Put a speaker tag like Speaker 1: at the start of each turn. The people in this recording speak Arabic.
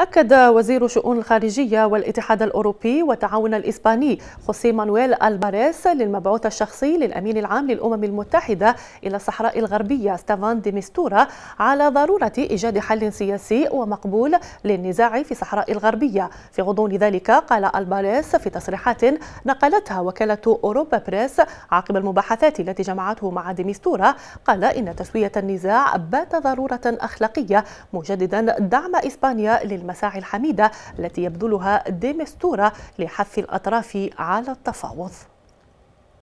Speaker 1: أكد وزير شؤون الخارجية والاتحاد الأوروبي والتعاون الإسباني خوسيه مانويل ألباريس للمبعوث الشخصي للأمين العام للأمم المتحدة إلى الصحراء الغربية ستافان دي ميستورا على ضرورة إيجاد حل سياسي ومقبول للنزاع في الصحراء الغربية في غضون ذلك قال ألباريس في تصريحات نقلتها وكالة أوروبا بريس عقب المباحثات التي جمعته مع دي ميستورا قال إن تسوية النزاع بات ضرورة أخلاقية مجددا دعم إسبانيا للمبعوث المساعي الحميدة التي يبذلها ديمستورا لحث الأطراف على التفاوض